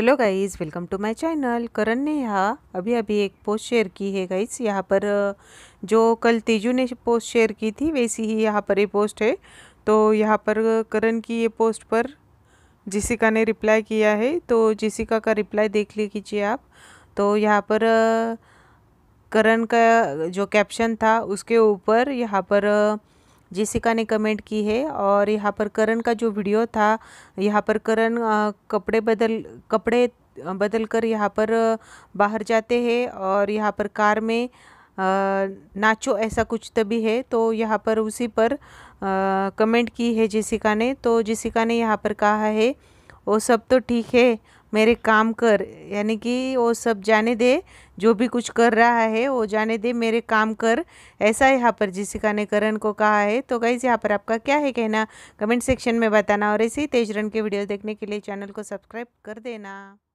hello guys welcome to my channel Karan ने यहाँ अभी अभी एक पोस्ट शेयर की है गाइज़ यहाँ पर जो कल तेजू ने पोस्ट शेयर की थी वैसी ही यहाँ पर ये पोस्ट है तो यहाँ पर करण की ये पोस्ट पर जिसिका ने रिप्लाई किया है तो जिसिका का रिप्लाई देख लीजिए आप तो यहाँ पर करण का जो कैप्शन था उसके ऊपर यहाँ पर जेसिका ने कमेंट की है और यहाँ पर करण का जो वीडियो था यहाँ पर करण कपड़े बदल कपड़े बदल कर यहाँ पर बाहर जाते हैं और यहाँ पर कार में नाचो ऐसा कुछ तभी है तो यहाँ पर उसी पर कमेंट की है जेसिका ने तो जेसिका ने यहाँ पर कहा है वो सब तो ठीक है मेरे काम कर यानी कि वो सब जाने दे जो भी कुछ कर रहा है वो जाने दे मेरे काम कर ऐसा यहाँ पर जिसिका ने करण को कहा है तो गाइज यहाँ पर आपका क्या है कहना कमेंट सेक्शन में बताना और ऐसे ही तेज रन के वीडियो देखने के लिए चैनल को सब्सक्राइब कर देना